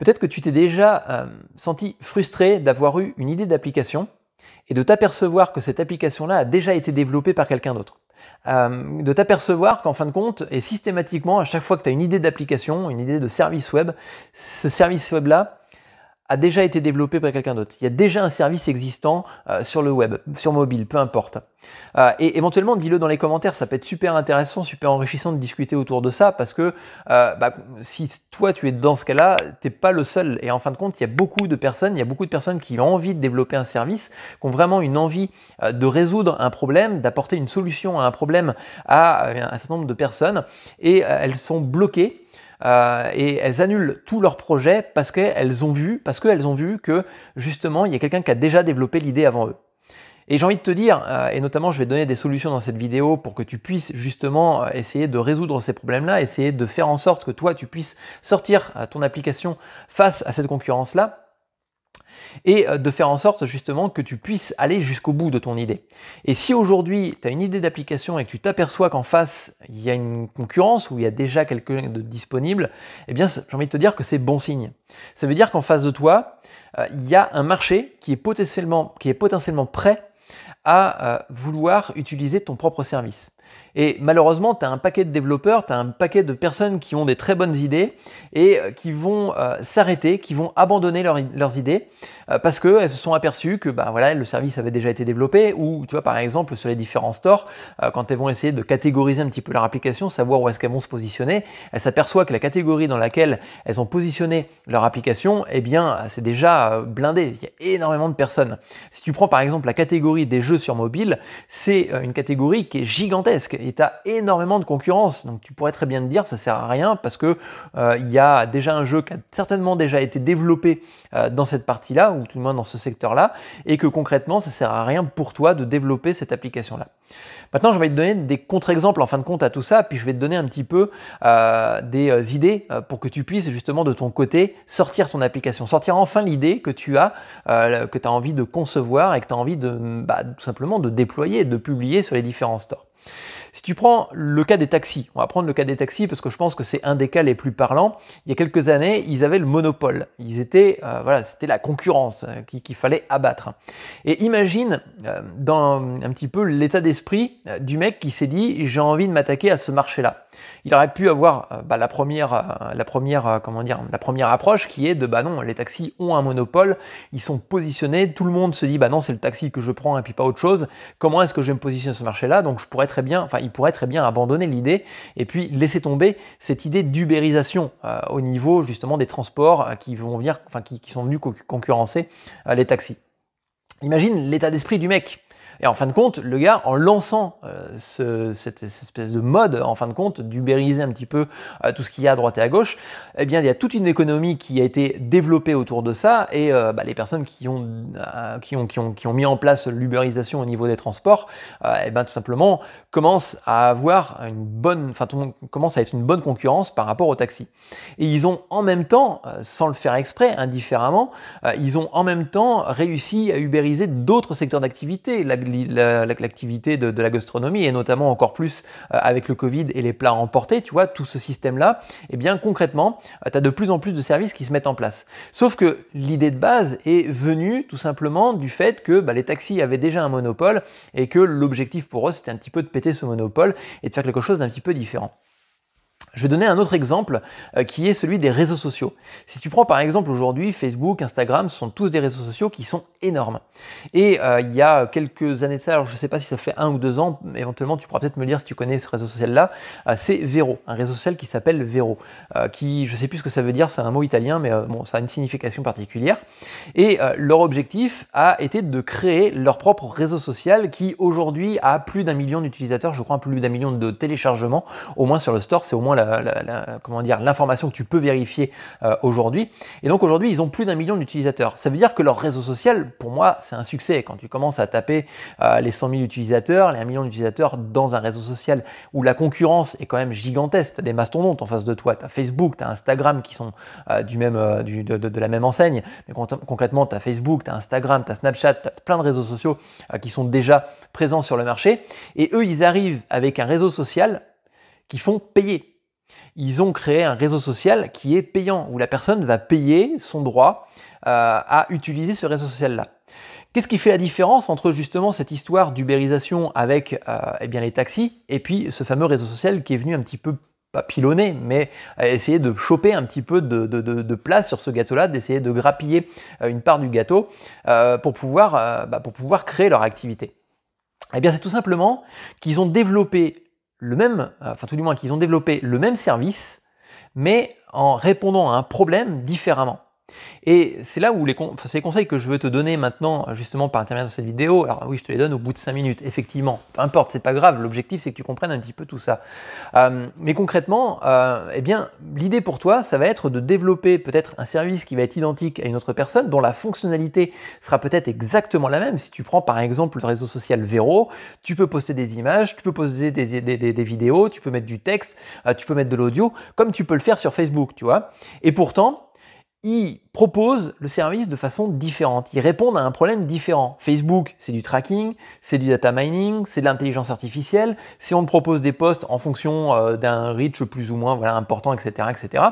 Peut-être que tu t'es déjà euh, senti frustré d'avoir eu une idée d'application et de t'apercevoir que cette application-là a déjà été développée par quelqu'un d'autre. Euh, de t'apercevoir qu'en fin de compte, et systématiquement, à chaque fois que tu as une idée d'application, une idée de service web, ce service web-là, a déjà été développé par quelqu'un d'autre. Il y a déjà un service existant euh, sur le web, sur mobile, peu importe. Euh, et éventuellement, dis-le dans les commentaires, ça peut être super intéressant, super enrichissant de discuter autour de ça, parce que euh, bah, si toi tu es dans ce cas-là, t'es pas le seul. Et en fin de compte, il y a beaucoup de personnes, il y a beaucoup de personnes qui ont envie de développer un service, qui ont vraiment une envie de résoudre un problème, d'apporter une solution à un problème à un certain nombre de personnes, et elles sont bloquées. Euh, et elles annulent tous leurs projets parce qu'elles ont vu, parce qu'elles ont vu que justement il y a quelqu'un qui a déjà développé l'idée avant eux. Et j'ai envie de te dire, euh, et notamment je vais donner des solutions dans cette vidéo pour que tu puisses justement euh, essayer de résoudre ces problèmes-là, essayer de faire en sorte que toi tu puisses sortir ton application face à cette concurrence-là et euh, de faire en sorte justement que tu puisses aller jusqu'au bout de ton idée. Et si aujourd'hui tu as une idée d'application et que tu t'aperçois qu'en face il y a une concurrence ou il y a déjà quelqu'un de disponible, eh bien j'ai envie de te dire que c'est bon signe. Ça veut dire qu'en face de toi, euh, il y a un marché qui est potentiellement, prêt à euh, vouloir utiliser ton propre service. Et malheureusement, tu as un paquet de développeurs, tu as un paquet de personnes qui ont des très bonnes idées et euh, qui vont euh, s'arrêter, qui vont abandonner leurs idées euh, parce qu'elles se sont aperçues que bah, voilà, le service avait déjà été développé ou tu vois par exemple sur les différents stores, quand elles vont essayer de catégoriser un petit peu leur application, savoir où est-ce qu'elles vont se positionner, elles s'aperçoivent que la catégorie dans laquelle elles ont positionné leur application, eh bien c'est déjà blindé, il y a énormément de personnes. Si tu prends par exemple la catégorie des jeux sur mobile, c'est une catégorie qui est gigantesque et tu as énormément de concurrence. Donc tu pourrais très bien te dire ça sert à rien parce que euh, il y a déjà un jeu qui a certainement déjà été développé euh, dans cette partie-là ou tout le moins dans ce secteur-là et que concrètement ça sert à rien pour toi de développer cette application-là. Maintenant, je vais te donner des contre-exemples en fin de compte à tout ça, puis je vais te donner un petit peu euh, des idées pour que tu puisses justement de ton côté sortir son application, sortir enfin l'idée que tu as, que tu as envie de concevoir et que tu as envie de bah, tout simplement de déployer de publier sur les différents stores. Si tu prends le cas des taxis, on va prendre le cas des taxis parce que je pense que c'est un des cas les plus parlants. Il y a quelques années, ils avaient le monopole. Ils étaient, euh, voilà, c'était la concurrence euh, qu'il fallait abattre. Et imagine euh, dans un petit peu l'état d'esprit du mec qui s'est dit j'ai envie de m'attaquer à ce marché-là. Il aurait pu avoir bah, la première, la première, comment dire, la première approche qui est de bah non, les taxis ont un monopole, ils sont positionnés, tout le monde se dit bah non, c'est le taxi que je prends et puis pas autre chose. Comment est-ce que je vais me positionner sur ce marché-là Donc je pourrais très bien, il pourrait très bien abandonner l'idée et puis laisser tomber cette idée d'ubérisation euh, au niveau justement des transports euh, qui vont venir, enfin qui sont venus concurrencer euh, les taxis. Imagine l'état d'esprit du mec. Et en fin de compte, le gars, en lançant euh, cette, espèce de mode, en fin de compte, d'ubériser un petit peu euh, tout ce qu'il y a à droite et à gauche, eh bien, il y a toute une économie qui a été développée autour de ça. Et euh, bah, les personnes qui ont, qui qui, ont, mis en place l'ubérisation au niveau des transports, eh bien, tout simplement, commencent à avoir une bonne, enfin, commence à être une bonne concurrence par rapport au taxi. Et ils ont en même temps, sans le faire exprès, indifféremment, ils ont en même temps réussi à ubériser d'autres secteurs d'activité l'activité de, la gastronomie et notamment encore plus euh, avec le Covid et les plats emportés, tu vois, tout ce système-là, et eh bien concrètement, euh, tu as de plus en plus de services qui se mettent en place. Sauf que l'idée de base est venue tout simplement du fait que bah, les taxis avaient déjà un monopole et que l'objectif pour eux, c'était un petit peu de péter ce monopole et de faire quelque chose d'un petit peu différent. Je vais donner un autre exemple euh, qui est celui des réseaux sociaux. Si tu prends par exemple aujourd'hui Facebook, Instagram, ce sont tous des réseaux sociaux qui sont énormes. Et euh, il y a quelques années de ça, alors je ne sais pas si ça fait un ou deux ans, éventuellement tu pourras peut-être me dire si tu connais ce réseau social-là, euh, c'est Vero, un réseau social qui s'appelle Vero, qui je ne sais plus ce que ça veut dire, c'est un mot italien, mais bon, ça a une signification particulière. Et leur objectif a été de créer leur propre réseau social qui aujourd'hui a plus d'un million d'utilisateurs, je crois plus d'un million de téléchargements, au moins sur le store, c'est au moins comment dire, l'information que tu peux vérifier euh, aujourd'hui. Et donc aujourd'hui, ils ont plus d'un million d'utilisateurs. Ça veut dire que leur réseau social, pour moi, c'est un succès. Quand tu commences à taper euh, les 100 000 utilisateurs, les 1 million d'utilisateurs dans un réseau social où la concurrence est quand même gigantesque, tu as des mastodontes en face de toi, tu as Facebook, tu as Instagram qui sont euh, du même, de, de, la même enseigne. Mais concrètement, tu as Facebook, tu as Instagram, tu as Snapchat, tu as plein de réseaux sociaux qui sont déjà présents sur le marché. Et eux, ils arrivent avec un réseau social qui font payer. Ils ont créé un réseau social qui est payant, où la personne va payer son droit euh, à utiliser ce réseau social-là. Qu'est-ce qui fait la différence entre justement cette histoire d'ubérisation avec euh, eh les taxis et puis ce fameux réseau social qui est venu un petit peu pas pilonner, mais essayer de choper un petit peu de, place sur ce gâteau-là, d'essayer de grappiller euh, une part du gâteau pour, pouvoir, bah, pour pouvoir créer leur activité Eh bien, c'est tout simplement qu'ils ont développé le même, enfin tout du moins qu'ils ont développé le même service, mais en répondant à un problème différemment. Et c'est là où les, conseils que je veux te donner maintenant, justement par intermédiaire de cette vidéo, alors oui, je te les donne au bout de 5 minutes, effectivement, peu importe, c'est pas grave, l'objectif c'est que tu comprennes un petit peu tout ça. Euh, mais concrètement, euh, eh bien, l'idée pour toi, ça va être de développer peut-être un service qui va être identique à une autre personne, dont la fonctionnalité sera peut-être exactement la même. Si tu prends par exemple le réseau social Vero, tu peux poster des images, tu peux poster des, vidéos, tu peux mettre du texte, euh, tu peux mettre de l'audio, comme tu peux le faire sur Facebook, tu vois. Et pourtant, ils proposent le service de façon différente. Ils répondent à un problème différent. Facebook, c'est du tracking, c'est du data mining, c'est de l'intelligence artificielle. Si on propose des postes en fonction euh, d'un reach plus ou moins important, etc., etc.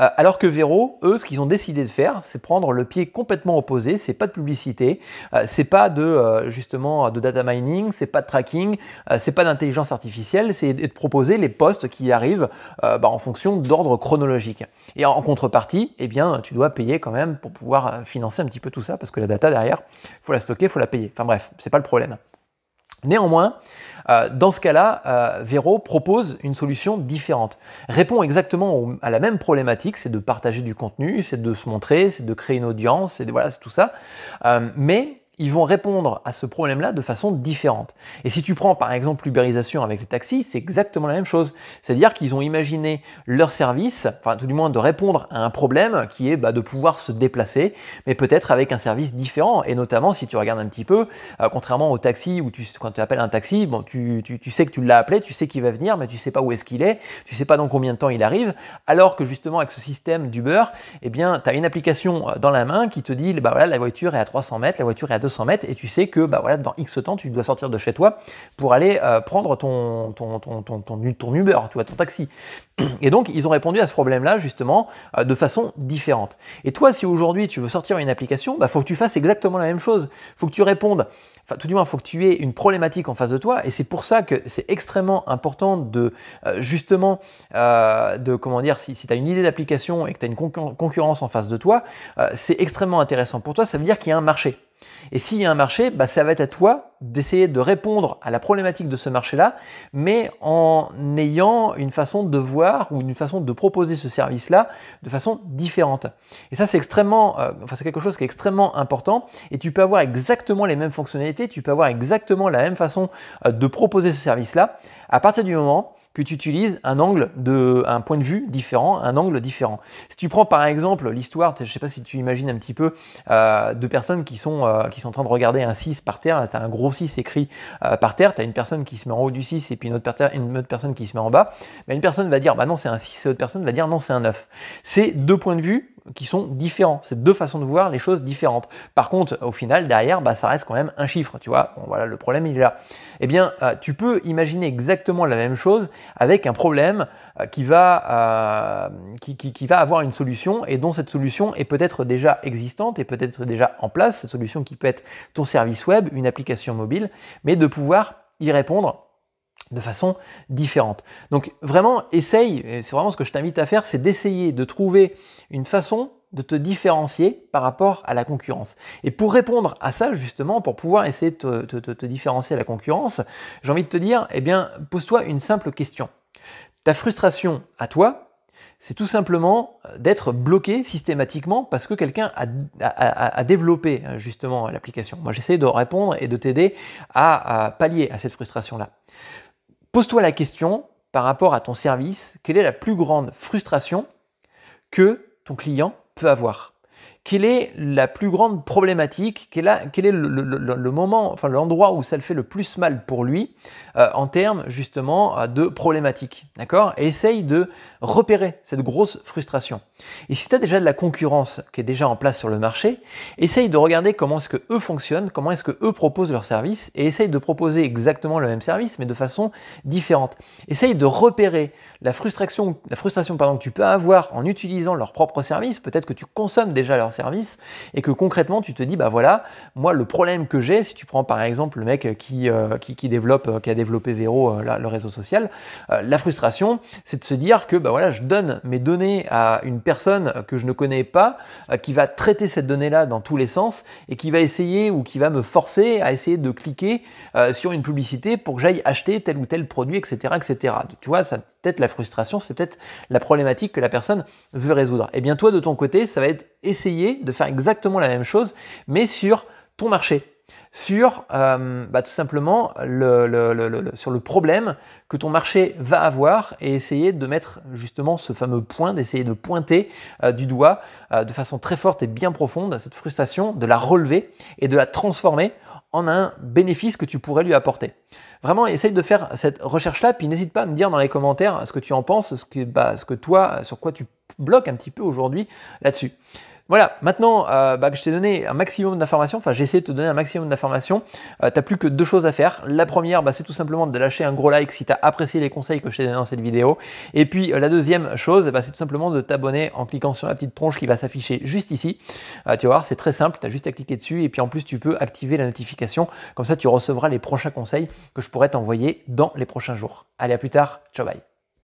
Euh, alors que Vero, eux, ce qu'ils ont décidé de faire, c'est prendre le pied complètement opposé. C'est pas de publicité, euh, c'est pas de justement de data mining, c'est pas de tracking, c'est pas d'intelligence artificielle. C'est de proposer les postes qui arrivent bah, en fonction d'ordre chronologique. Et en contrepartie, eh bien tu dois payer quand même pour pouvoir euh, financer un petit peu tout ça, parce que la data derrière, il faut la stocker, il faut la payer. Enfin bref, n'est pas le problème. Néanmoins, euh, dans ce cas-là, euh, Vero propose une solution différente. Répond exactement à la même problématique, c'est de partager du contenu, c'est de se montrer, c'est de créer une audience, c'est voilà, tout ça. mais ils vont répondre à ce problème-là de façon différente. Et si tu prends par exemple l'ubérisation avec les taxis, c'est exactement la même chose. C'est-à-dire qu'ils ont imaginé leur service, enfin tout du moins de répondre à un problème qui est bah, de pouvoir se déplacer, mais peut-être avec un service différent. Et notamment si tu regardes un petit peu, euh, contrairement au taxi où tu, quand tu appelles un taxi, bon, tu, tu, sais que tu l'as appelé, tu sais qu'il va venir, mais tu sais pas où est-ce qu'il est, tu sais pas dans combien de temps il arrive, alors que justement avec ce système d'Uber, eh bien tu as une application euh, dans la main qui te dit bah voilà, la voiture est à 300 mètres, la voiture est à 200 et tu sais que bah, voilà, dans X temps, tu dois sortir de chez toi pour aller euh, prendre ton, ton, ton, ton, Uber, ton taxi. Et donc, ils ont répondu à ce problème-là, justement, euh, de façon différente. Et toi, si aujourd'hui tu veux sortir une application, il bah, faut que tu fasses exactement la même chose. il faut que tu répondes, enfin, tout du moins, il faut que tu aies une problématique en face de toi. Et c'est pour ça que c'est extrêmement important de, euh, justement, de, comment dire, si tu as une idée d'application et que tu as une concurrence en face de toi, c'est extrêmement intéressant pour toi. Ça veut dire qu'il y a un marché. Et s'il y a un marché, bah, ça va être à toi d'essayer de répondre à la problématique de ce marché-là, mais en ayant une façon de voir ou une façon de proposer ce service-là de façon différente. Et ça, c'est extrêmement, euh, enfin, c'est quelque chose qui est extrêmement important. Et tu peux avoir exactement les mêmes fonctionnalités, tu peux avoir exactement la même façon euh, de proposer ce service-là à partir du moment que tu utilises un angle de un point de vue différent, un angle différent. Si tu prends par exemple l'histoire, je ne sais pas si tu imagines un petit peu deux de personnes qui sont euh, qui sont en train de regarder un 6 par terre, tu as un gros 6 écrit euh, par terre, tu as une personne qui se met en haut du 6 et puis une autre, une personne qui se met en bas, Mais une personne va dire bah non, c'est un 6, et autre personne va dire non, c'est un 9. C'est deux points de vue qui sont différents. C'est deux façons de voir les choses différentes. Par contre, au final, derrière, bah, ça reste quand même un chiffre, tu vois. voilà, le problème, il est là. Eh bien, euh, tu peux imaginer exactement la même chose avec un problème euh, qui, va, euh, qui, va avoir une solution et dont cette solution est peut-être déjà existante et peut-être déjà en place. Cette solution qui peut être ton service web, une application mobile, mais de pouvoir y répondre de façon différente. Donc vraiment, essaye, c'est vraiment ce que je t'invite à faire, c'est d'essayer de trouver une façon de te différencier par rapport à la concurrence. Et pour répondre à ça, justement, pour pouvoir essayer de te, différencier à la concurrence, j'ai envie de te dire, eh bien, pose-toi une simple question. Ta frustration à toi, c'est tout simplement euh, d'être bloqué systématiquement parce que quelqu'un a, développé hein, justement l'application. Moi, j'essaie de répondre et de t'aider à pallier à cette frustration-là pose-toi la question par rapport à ton service, quelle est la plus grande frustration que ton client peut avoir Quelle est la plus grande problématique Quel est, le, moment, enfin l'endroit où ça le fait le plus mal pour lui euh, en termes justement euh, de problématiques. D'accord Essaye de repérer cette grosse frustration. Et si tu as déjà de la concurrence qui est déjà en place sur le marché, essaye de regarder comment est-ce que eux fonctionnent, comment est-ce que eux proposent leur service, et essaye de proposer exactement le même service mais de façon différente. Essaye de repérer la frustration, la frustration pardon, que tu peux avoir en utilisant leur propre service, Peut-être que tu consommes déjà leur service, et que concrètement tu te dis bah voilà, moi le problème que j'ai, si tu prends par exemple le mec qui, euh, qui, qui développe, qui a Développer Vero, euh, le réseau social. Euh, la frustration, c'est de se dire que bah voilà, je donne mes données à une personne que je ne connais pas, euh, qui va traiter cette donnée-là dans tous les sens et qui va essayer ou qui va me forcer à essayer de cliquer sur une publicité pour que j'aille acheter tel ou tel produit, etc., etc. tu vois, ça peut-être la frustration, c'est peut-être la problématique que la personne veut résoudre. Et eh bien toi, de ton côté, ça va être essayer de faire exactement la même chose, mais sur ton marché, sur euh, bah, tout simplement le, sur le problème que ton marché va avoir et essayer de mettre justement ce fameux point, d'essayer de pointer euh, du doigt euh, de façon très forte et bien profonde cette frustration, de la relever et de la transformer en un bénéfice que tu pourrais lui apporter. Vraiment, essaye de faire cette recherche-là, puis n'hésite pas à me dire dans les commentaires ce que tu en penses, ce que, bah, ce que toi, sur quoi tu bloques un petit peu aujourd'hui là-dessus. Voilà, maintenant euh, bah, que je t'ai donné un maximum d'informations, enfin j'ai essayé de te donner un maximum d'informations, euh, t'as plus que deux choses à faire. La première, bah, c'est tout simplement de lâcher un gros like si t'as apprécié les conseils que je t'ai donnés dans cette vidéo. Et puis euh, la deuxième chose, bah, c'est tout simplement de t'abonner en cliquant sur la petite tronche qui va s'afficher juste ici. tu vas voir, c'est très simple, t'as juste à cliquer dessus et puis en plus tu peux activer la notification, comme ça tu recevras les prochains conseils que je pourrais t'envoyer dans les prochains jours. Allez, à plus tard, ciao bye.